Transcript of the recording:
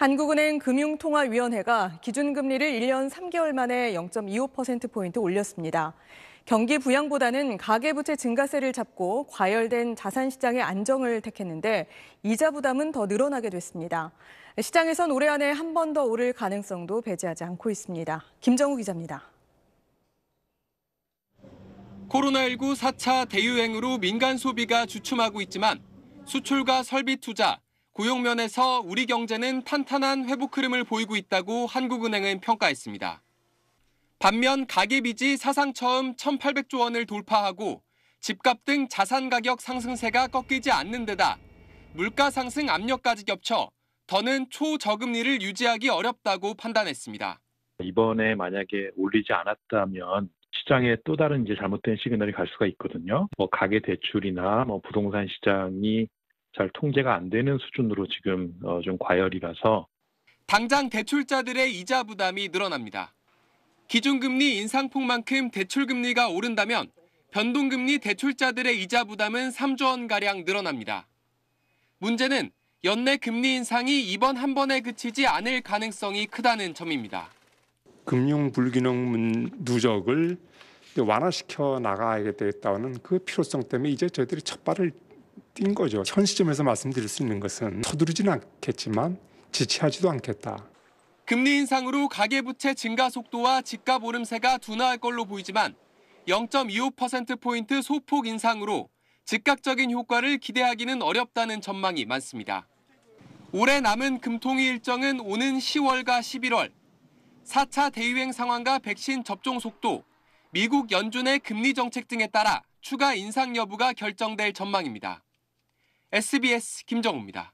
한국은행 금융통화위원회가 기준금리를 1년 3개월 만에 0.25%포인트 올렸습니다. 경기 부양보다는 가계부채 증가세를 잡고 과열된 자산시장의 안정을 택했는데 이자 부담은 더 늘어나게 됐습니다. 시장에선 올해 안에 한 번 더 오를 가능성도 배제하지 않고 있습니다. 김정우 기자입니다. 코로나19 4차 대유행으로 민간 소비가 주춤하고 있지만 수출과 설비 투자, 고용면에서 우리 경제는 탄탄한 회복 흐름을 보이고 있다고 한국은행은 평가했습니다. 반면 가계빚이 사상 처음 1,800조 원을 돌파하고 집값 등 자산 가격 상승세가 꺾이지 않는 데다 물가 상승 압력까지 겹쳐 더는 초저금리를 유지하기 어렵다고 판단했습니다. 이번에 만약에 올리지 않았다면 시장에 또 다른 이제 잘못된 시그널이 갈 수가 있거든요. 뭐 가계 대출이나 뭐 부동산 시장이 잘 통제가 안 되는 수준으로 지금 어, 좀 과열이라서 당장 대출자들의 이자 부담이 늘어납니다. 기준금리 인상폭만큼 대출금리가 오른다면 변동금리 대출자들의 이자 부담은 3조 원가량 늘어납니다. 문제는 연내 금리 인상이 이번 한 번에 그치지 않을 가능성이 크다는 점입니다. 금융 불균형 누적을 완화시켜 나가야 되겠다는 그 필요성 때문에 이제 저희들이 첫 발을 뛴 거죠. 현 시점에서 말씀드릴 수 있는 것은 서두르진 않겠지만 지체하지도 않겠다. 금리 인상으로 가계부채 증가 속도와 집값 오름세가 둔화할 걸로 보이지만 0.25%포인트 소폭 인상으로 즉각적인 효과를 기대하기는 어렵다는 전망이 많습니다. 올해 남은 금통위 일정은 오는 10월과 11월 4차 대유행 상황과 백신 접종 속도, 미국 연준의 금리 정책 등에 따라 추가 인상 여부가 결정될 전망입니다. SBS 김정우입니다.